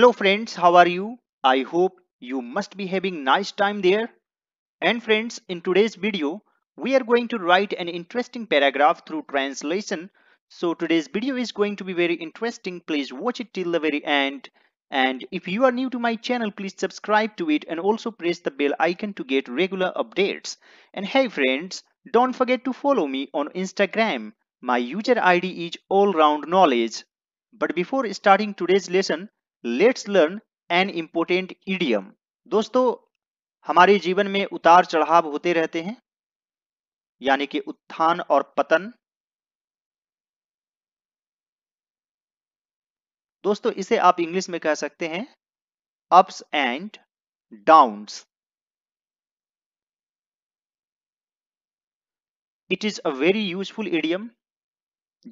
Hello friends, how are you? I hope you must be having nice time there. And friends, in today's video, we are going to write an interesting paragraph through translation. So today's video is going to be very interesting. Please watch it till the very end. And if you are new to my channel, please subscribe to it and also press the bell icon to get regular updates. And hey friends, don't forget to follow me on Instagram. My user ID is allroundknowledge. But before starting today's lesson, let's learn an important idiom दोस्तों हमारे जीवन में उतार चढ़ाव होते रहते हैं यानी कि उत्थान और पतन दोस्तों इसे आप इंग्लिश में कह सकते हैं ups and downs it is a very useful idiom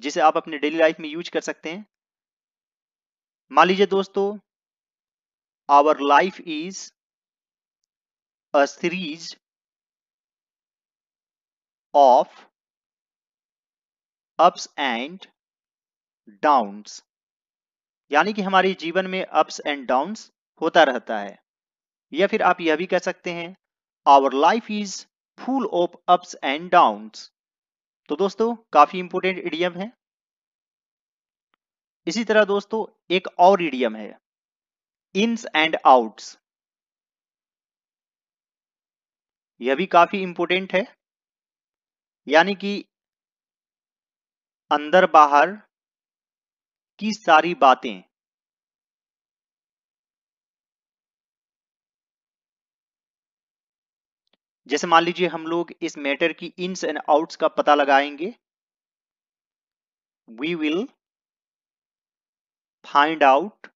जिसे आप अपने डेली लाइफ में यूज कर सकते हैं मान लीजिए दोस्तों our life is a series of ups and downs यानी कि हमारे जीवन में अप्स एंड डाउन्स होता रहता है या फिर आप यह भी कह सकते हैं our life is full of ups and downs तो दोस्तों काफी इंपोर्टेंट इडियम है इसी तरह दोस्तों एक और इडियम है इन्स एंड आउट्स यह भी काफी इंपोर्टेंट है यानी कि अंदर बाहर की सारी बातें जैसे मान लीजिए हम लोग इस मैटर की इन्स एंड आउट्स का पता लगाएंगे we will find out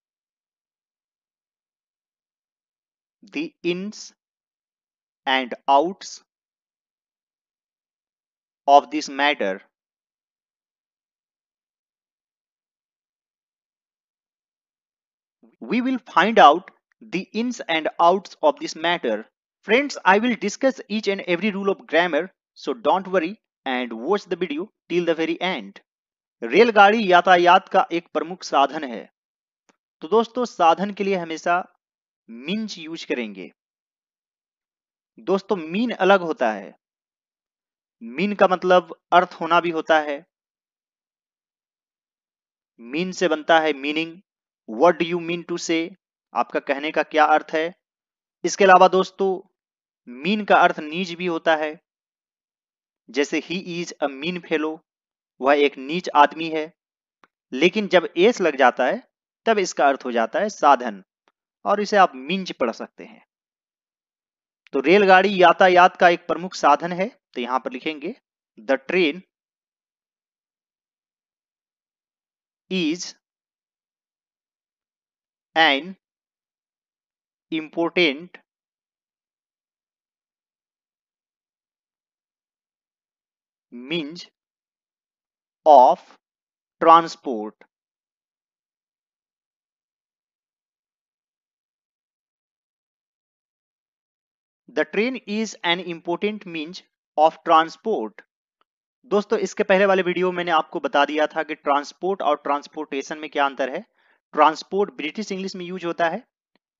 the ins and outs of this matter we will find out the ins and outs of this matter friends i will discuss each and every rule of grammar so don't worry and watch the video till the very end रेलगाड़ी यातायात का एक प्रमुख साधन है तो दोस्तों साधन के लिए हमेशा मीन्स यूज करेंगे दोस्तों मीन अलग होता है मीन का मतलब अर्थ होना भी होता है मीन से बनता है meaning what do you mean to say आपका कहने का क्या अर्थ है इसके अलावा दोस्तों मीन का अर्थ नीज भी होता है जैसे he is a mean fellow वह एक नीच आदमी है लेकिन जब एस लग जाता है तब इसका अर्थ हो जाता है साधन और इसे आप मिंज पढ़ सकते हैं तो रेलगाड़ी यातायात का एक प्रमुख साधन है तो यहां पर लिखेंगे the train is an important means of transport the train is an important means of transport दोस्तों इसके पहले वाले वीडियो मैंने आपको बता दिया था कि ट्रांसपोर्ट और ट्रांसपोर्टेशन में क्या अंतर है ट्रांसपोर्ट ब्रिटिश इंग्लिश में यूज होता है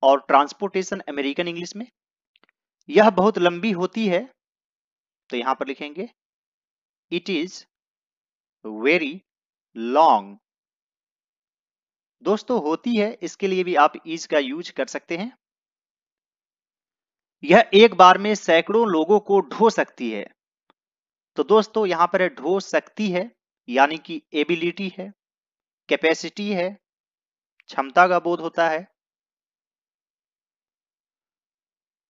और ट्रांसपोर्टेशन अमेरिकन इंग्लिश में यह बहुत लंबी होती है तो यहां पर लिखेंगे इट इज वेरी लॉन्ग दोस्तों होती है इसके लिए भी आप इज का यूज कर सकते हैं यह एक बार में सैकड़ों लोगों को ढो सकती है तो दोस्तों यहां पर ढो सकती है यानी कि एबिलिटी है कैपेसिटी है क्षमता का बोध होता है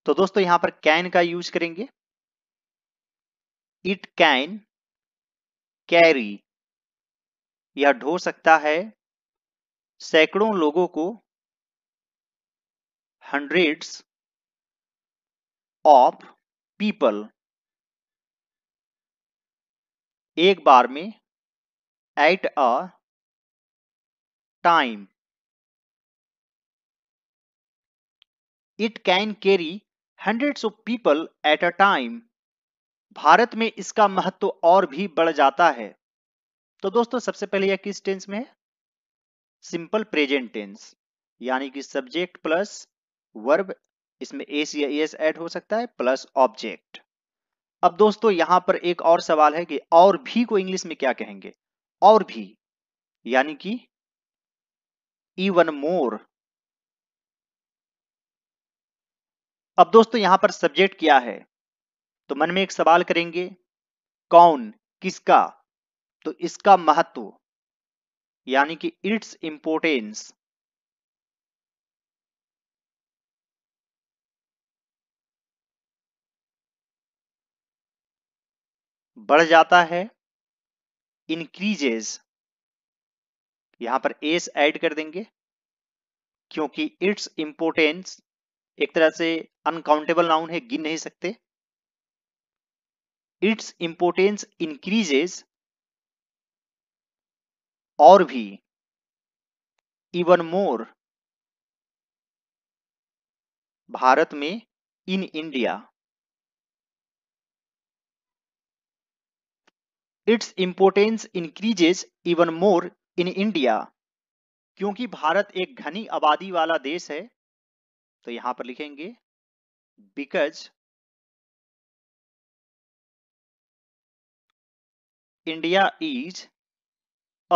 तो दोस्तों यहां पर कैन का यूज करेंगे इट कैन कैरी या ढो सकता है सैकड़ों लोगों को हंड्रेड्स ऑफ पीपल एक बार में at a time it can carry hundreds of people at a time Bharat में इसका महत्व और भी बढ़ जाता है तो दोस्तों सबसे पहले यह किस टेंस में है सिंपल प्रेजेंट टेंस यानी कि सब्जेक्ट प्लस वर्ब इसमें एस या एस e ऐड हो सकता है प्लस ऑब्जेक्ट अब दोस्तों यहां पर एक और सवाल है कि और भी को इंग्लिश में क्या कहेंगे और भी यानी कि इवन मोर अब दोस्तों यहां पर सब्जेक्ट क्या है तो मन में एक सवाल करेंगे कौन किसका तो इसका महत्व यानी कि इट्स इंपोर्टेंस बढ़ जाता है इंक्रीजेस यहां पर एस ऐड कर देंगे क्योंकि इट्स इंपोर्टेंस एक तरह से अनकाउंटेबल नाउन है गिन नहीं सकते इट्स इंपोर्टेंस इंक्रीजेस और भी इवन मोर भारत में in India its importance increases even more in India क्योंकि भारत एक घनी आबादी वाला देश है तो यहां पर लिखेंगे because India is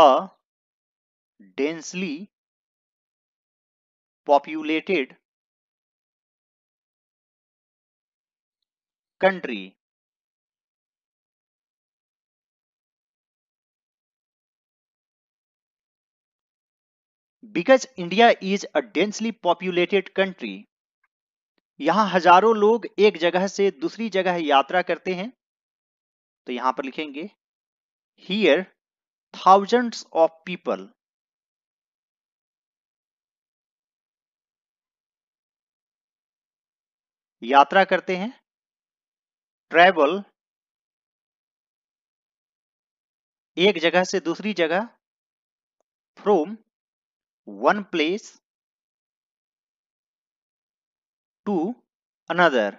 a densely populated country because India is a densely populated country यहां हजारों लोग एक जगह से दूसरी जगह यात्रा करते हैं तो यहां पर लिखेंगे हियर thousands of people यात्रा करते हैं ट्रैवल एक जगह से दूसरी जगह from one place to another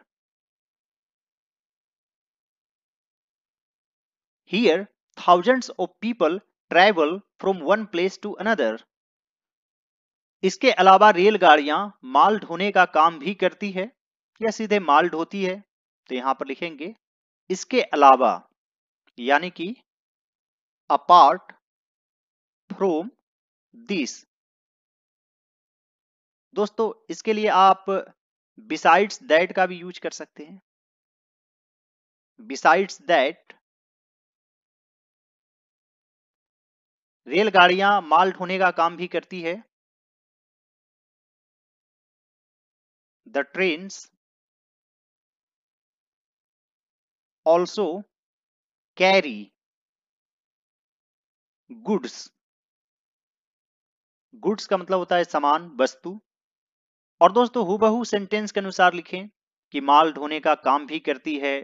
here thousands of people travel from one place to another. इसके अलावा रेलगाड़ियां माल ढोने का काम भी करती है या सीधे माल ढोती है तो यहां पर लिखेंगे इसके अलावा यानी कि अपार्ट फ्रोम दिस दोस्तों इसके लिए आप बिसाइड्स दैट का भी यूज कर सकते हैं बिसाइड्स दैट रेलगाड़ियां माल ढोने का काम भी करती है the train also carry goods goods का मतलब होता है सामान वस्तु और दोस्तों हुबहू सेंटेंस के अनुसार लिखें कि माल ढोने का काम भी करती है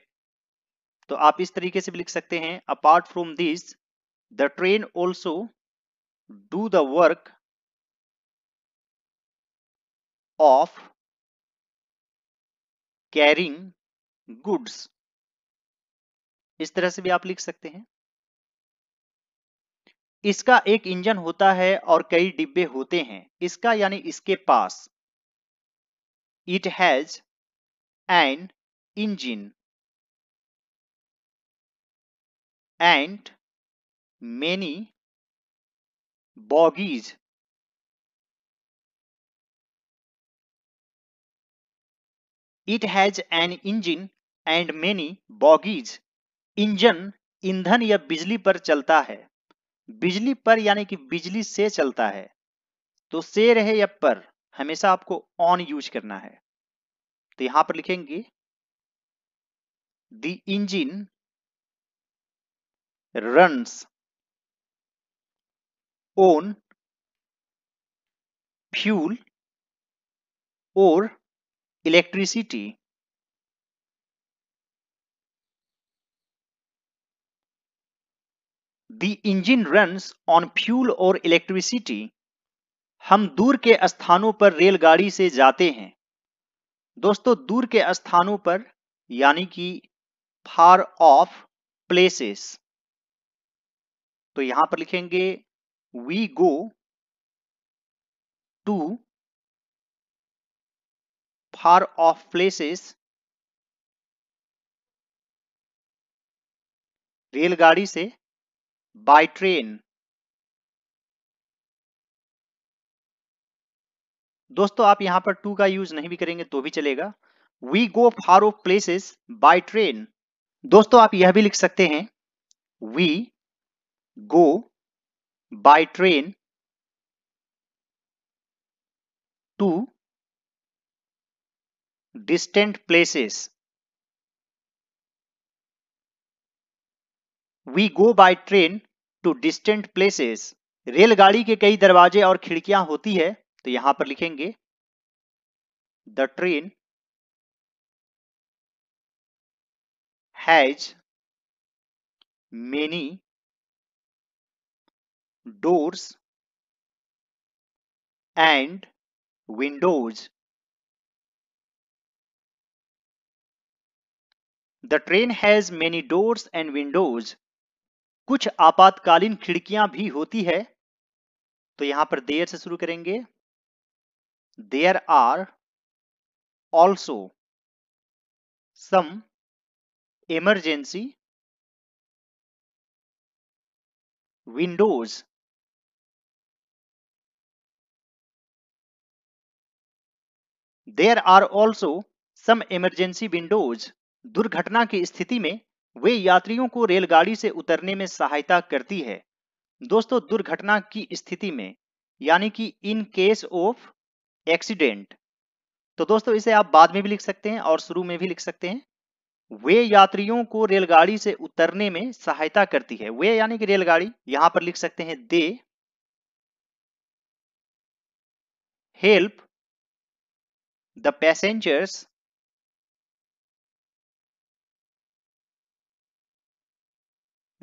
तो आप इस तरीके से भी लिख सकते हैं apart from this the train also do the work of carrying goods इस तरह से भी आप लिख सकते हैं इसका एक इंजन होता है और कई डिब्बे होते हैं इसका यानी इसके पास it has an engine and many bogies it has an engine and many bogies engine ईंधन या बिजली पर चलता है बिजली पर यानी कि बिजली से चलता है तो से रहे या पर हमेशा आपको ऑन यूज करना है तो यहां पर लिखेंगे the engine runs own fuel or electricity. The engine runs on fuel or electricity. हम दूर के स्थानों पर रेलगाड़ी से जाते हैं दोस्तों दूर के स्थानों पर यानी कि फार ऑफ प्लेसेस तो यहां पर लिखेंगे we go to far off places रेलगाड़ी से बाय ट्रेन दोस्तों आप यहां पर टू का यूज नहीं भी करेंगे तो भी चलेगा we go far of places by train दोस्तों आप यह भी लिख सकते हैं we go by train to distant places. We go by train to distant places रेलगाड़ी के कई दरवाजे और खिड़कियां होती है तो यहां पर लिखेंगे the train has many doors and windows. The train has many doors and windows. कुछ आपातकालीन खिड़कियां भी होती है तो यहां पर देर से शुरू करेंगे there are also some emergency windows there are also some emergency windows दुर्घटना की स्थिति में वे यात्रियों को रेलगाड़ी से उतरने में सहायता करती है दोस्तों दुर्घटना की स्थिति में यानी कि इन केस ऑफ एक्सीडेंट तो दोस्तों इसे आप बाद में भी लिख सकते हैं और शुरू में भी लिख सकते हैं वे यात्रियों को रेलगाड़ी से उतरने में सहायता करती है वे यानी कि रेलगाड़ी यहां पर लिख सकते हैं दे हेल्प The passengers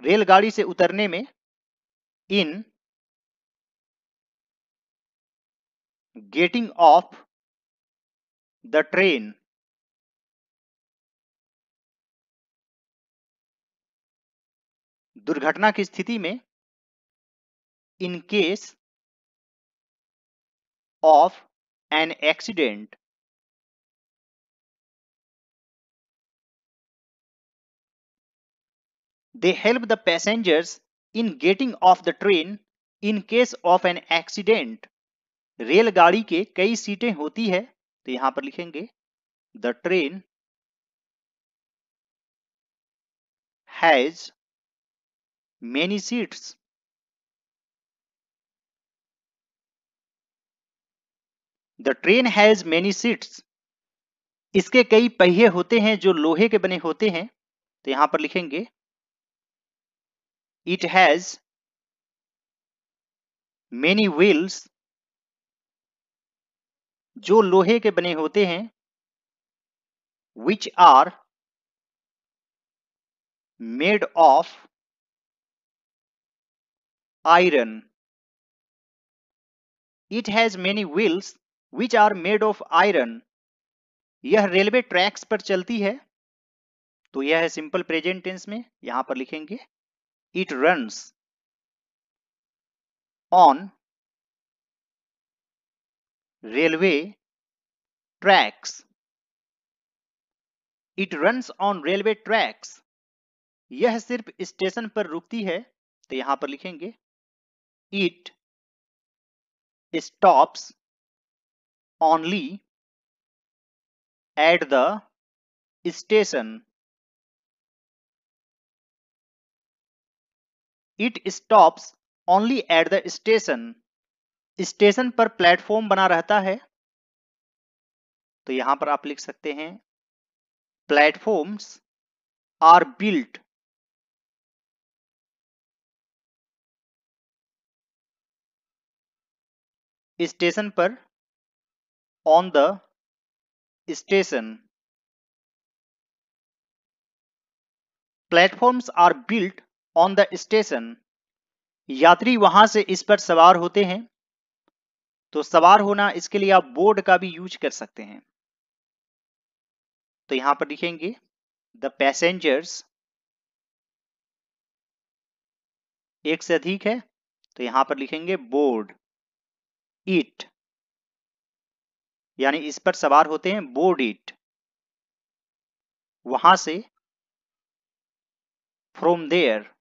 रेलगाड़ी से उतरने में in getting off the train दुर्घटना की स्थिति में in case of an accident they help the passengers in getting off the train in case of an accident रेलगाड़ी के कई सीटें होती है तो यहां पर लिखेंगे the train has many seats the train has many seats इसके कई पहिए होते हैं जो लोहे के बने होते हैं तो यहां पर लिखेंगे It has many wheels जो लोहे के बने होते हैं which are made of iron. It has many wheels which are made of iron. यह रेलवे ट्रैक्स पर चलती है तो यह है सिंपल प्रेजेंट टेंस में यहां पर लिखेंगे it runs on railway tracks it runs on railway tracks यह सिर्फ स्टेशन पर रुकती है तो यहां पर लिखेंगे it stops only at the station it stops only at the station station पर प्लेटफॉर्म बना रहता है तो यहां पर आप लिख सकते हैं प्लेटफॉर्म्स आर बिल्ट स्टेशन पर on the station platforms are built on the station यात्री वहां से इस पर सवार होते हैं तो सवार होना इसके लिए आप बोर्ड का भी यूज कर सकते हैं तो यहां पर लिखेंगे द पैसेंजर्स एक से अधिक है तो यहां पर लिखेंगे बोर्ड इट यानी इस पर सवार होते हैं बोर्ड इट वहां से from there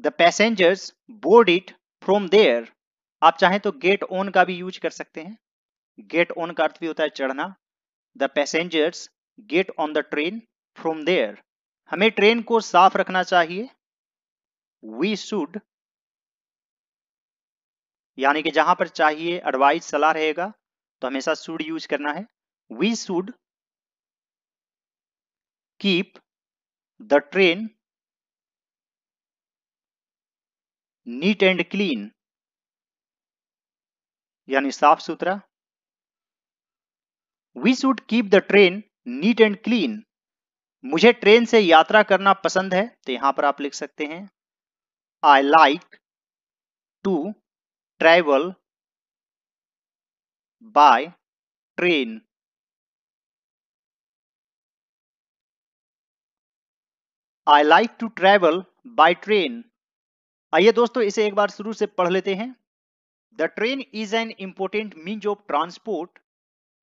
the passengers board it from there आप चाहें तो गेट ऑन का भी यूज कर सकते हैं गेट ऑन का अर्थ भी होता है चढ़ना the passengers get on the train from there हमें ट्रेन को साफ रखना चाहिए वी शुड यानी कि जहां पर चाहिए एडवाइस सलाह रहेगा तो हमेशा शुड यूज करना है we should keep the train neat and clean यानी साफ सुथरा we should keep the train neat and clean मुझे ट्रेन से यात्रा करना पसंद है तो यहां पर आप लिख सकते हैं I like to travel by train I like to travel by train आइए दोस्तों इसे एक बार शुरू से पढ़ लेते हैं the train is an important mean of transport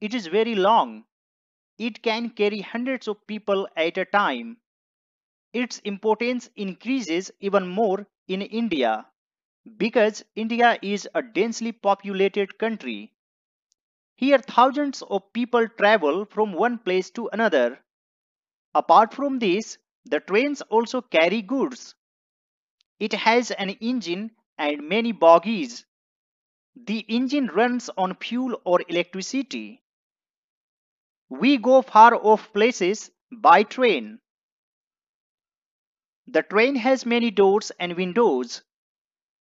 it is very long it can carry hundred of people at a time its importance increases even more in India because India is a densely populated country here thousands of people travel from one place to another apart from this the train also carry goods It has an engine and many bogies. The engine runs on fuel or electricity. We go far off places by train. The train has many doors and windows.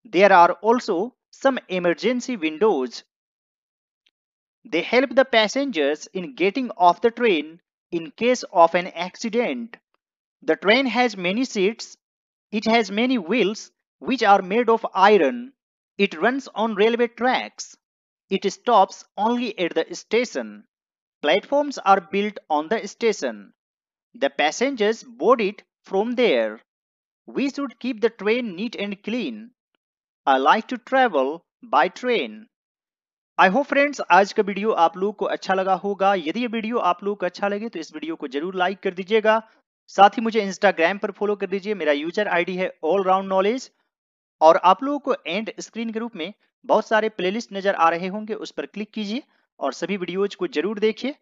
There are also some emergency windows. They help the passengers in getting off the train in case of an accident. The train has many seats it has many wheels which are made of iron. It runs on railway tracks. It stops only at the station. Platforms are built on the station. The passengers board it from there. We should keep the train neat and clean. I like to travel by train. I hope friends, आज का video आप लोग को अच्छा लगा होगा यदि ये वीडियो आप लोग को अच्छा लगे तो इस वीडियो को जरूर लाइक कर दीजिएगा साथ ही मुझे इंस्टाग्राम पर फॉलो कर लीजिए मेरा यूजर आईडी है ऑल राउंड नॉलेज और आप लोगों को एंड स्क्रीन के रूप में बहुत सारे प्लेलिस्ट नजर आ रहे होंगे उस पर क्लिक कीजिए और सभी वीडियोज को जरूर देखिए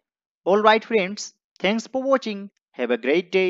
all right friends thanks for watching have a great day